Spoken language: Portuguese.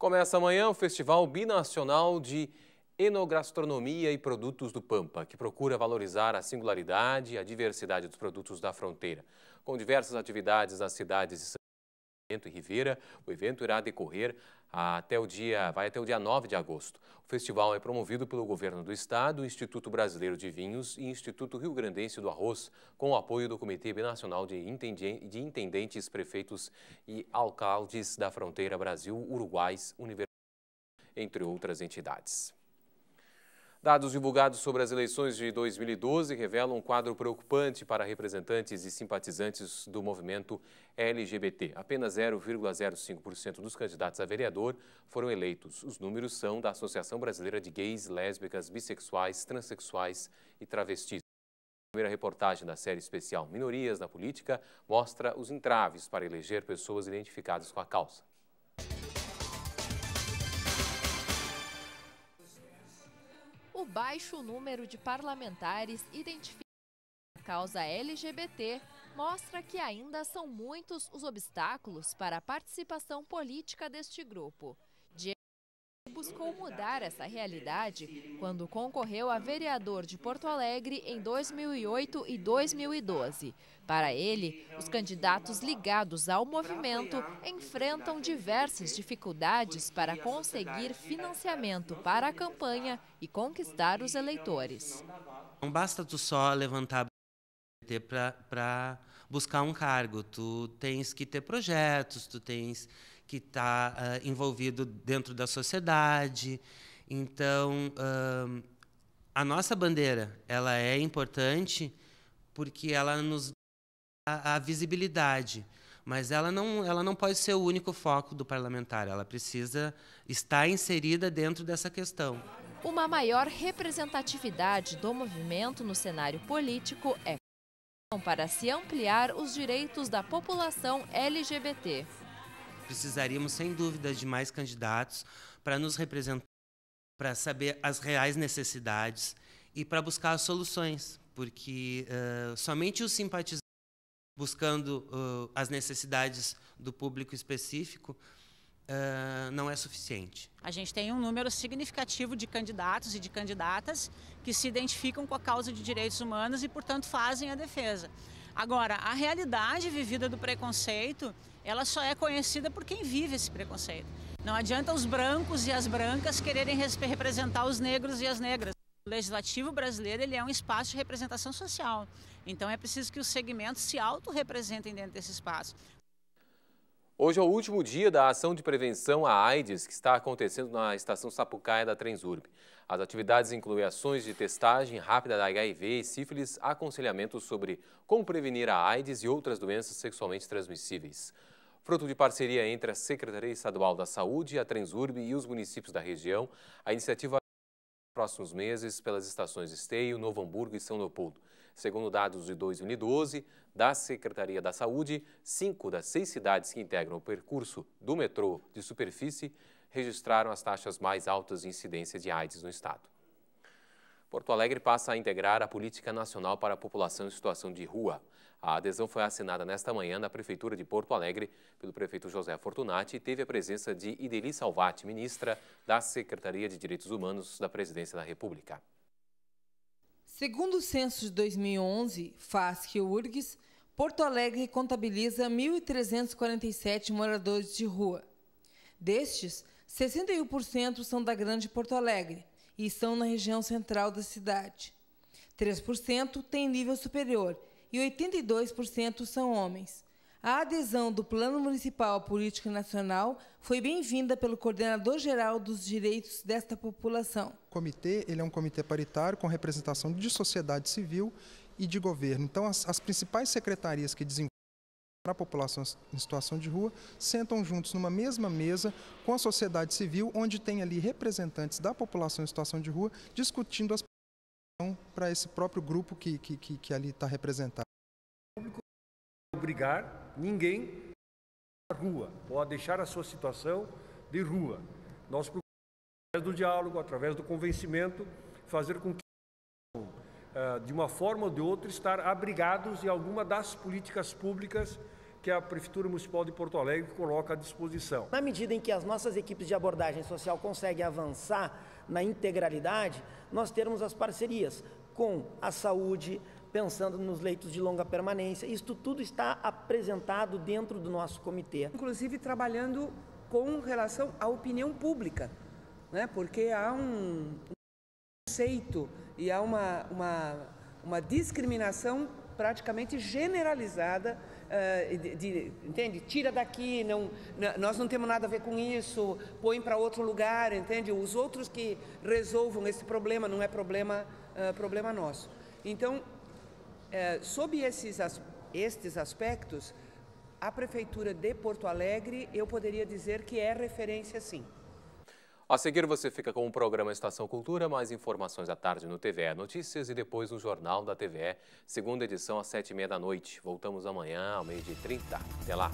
Começa amanhã o Festival Binacional de Enogastronomia e Produtos do Pampa, que procura valorizar a singularidade e a diversidade dos produtos da fronteira, com diversas atividades nas cidades de São evento em O evento irá decorrer até o dia, vai até o dia 9 de agosto. O festival é promovido pelo Governo do Estado, Instituto Brasileiro de Vinhos e Instituto Rio Grandense do Arroz, com o apoio do Comitê Binacional de Intendentes, Prefeitos e Alcaldes da Fronteira Brasil-Uruguais, Universidade, entre outras entidades. Dados divulgados sobre as eleições de 2012 revelam um quadro preocupante para representantes e simpatizantes do movimento LGBT. Apenas 0,05% dos candidatos a vereador foram eleitos. Os números são da Associação Brasileira de Gays, Lésbicas, Bissexuais, Transsexuais e Travestis. A primeira reportagem da série especial Minorias na Política mostra os entraves para eleger pessoas identificadas com a causa. baixo número de parlamentares identificados a causa LGBT mostra que ainda são muitos os obstáculos para a participação política deste grupo buscou mudar essa realidade quando concorreu a vereador de Porto Alegre em 2008 e 2012. Para ele, os candidatos ligados ao movimento enfrentam diversas dificuldades para conseguir financiamento para a campanha e conquistar os eleitores. Não basta tu só levantar para buscar um cargo. Tu tens que ter projetos, tu tens que está uh, ah, envolvido dentro da sociedade. Então, uh, a nossa bandeira ela é importante porque ela nos dá a visibilidade, mas ela não, ela não pode ser o único foco do parlamentar, ela precisa estar inserida dentro dessa questão. Uma maior representatividade do movimento no cenário político é então, para se ampliar os direitos da população LGBT precisaríamos, sem dúvida, de mais candidatos para nos representar, para saber as reais necessidades e para buscar soluções, porque uh, somente os simpatizantes buscando uh, as necessidades do público específico uh, não é suficiente. A gente tem um número significativo de candidatos e de candidatas que se identificam com a causa de direitos humanos e, portanto, fazem a defesa. Agora, a realidade vivida do preconceito, ela só é conhecida por quem vive esse preconceito. Não adianta os brancos e as brancas quererem representar os negros e as negras. O legislativo brasileiro ele é um espaço de representação social. Então é preciso que os segmentos se autorrepresentem dentro desse espaço. Hoje é o último dia da ação de prevenção à AIDS que está acontecendo na estação Sapucaia da Transurb. As atividades incluem ações de testagem rápida da HIV e sífilis, aconselhamentos sobre como prevenir a AIDS e outras doenças sexualmente transmissíveis. Fruto de parceria entre a Secretaria Estadual da Saúde, a Transurb e os municípios da região, a iniciativa nos próximos meses pelas estações Esteio, Novo Hamburgo e São Leopoldo. Segundo dados de 2012 da Secretaria da Saúde, cinco das seis cidades que integram o percurso do metrô de superfície registraram as taxas mais altas de incidência de AIDS no estado. Porto Alegre passa a integrar a Política Nacional para a População em Situação de Rua. A adesão foi assinada nesta manhã na Prefeitura de Porto Alegre pelo prefeito José Fortunati e teve a presença de Ideli Salvati, ministra da Secretaria de Direitos Humanos da Presidência da República. Segundo o censo de 2011, faz que o URGS, Porto Alegre contabiliza 1.347 moradores de rua. Destes, 61% são da Grande Porto Alegre e estão na região central da cidade. 3% têm nível superior e 82% são homens. A adesão do Plano Municipal à Política Nacional foi bem-vinda pelo Coordenador-Geral dos Direitos desta População. O comitê ele é um comitê paritário com representação de sociedade civil e de governo. Então, as, as principais secretarias que desenvolvem para a população em situação de rua, sentam juntos numa mesma mesa com a sociedade civil, onde tem ali representantes da população em situação de rua discutindo as para esse próprio grupo que, que, que ali está representado. Obrigar ninguém à rua ou a deixar a sua situação de rua. Nós procuramos, através do diálogo, através do convencimento, fazer com que, eh, de uma forma ou de outra, estar abrigados em alguma das políticas públicas que a Prefeitura Municipal de Porto Alegre coloca à disposição. Na medida em que as nossas equipes de abordagem social conseguem avançar na integralidade, nós temos as parcerias com a saúde, pensando nos leitos de longa permanência. Isto tudo está apresentado dentro do nosso comitê. Inclusive trabalhando com relação à opinião pública, né? porque há um conceito e há uma, uma, uma discriminação praticamente generalizada uh, de, de, entende tira daqui não nós não temos nada a ver com isso põe para outro lugar entende os outros que resolvam esse problema não é problema uh, problema nosso então é, sob esses, as, estes aspectos, a Prefeitura de Porto Alegre, eu poderia dizer que é referência sim. A seguir você fica com o programa Estação Cultura, mais informações à tarde no TVE Notícias e depois no Jornal da TVE, segunda edição às sete e meia da noite. Voltamos amanhã ao meio e trinta. Até lá!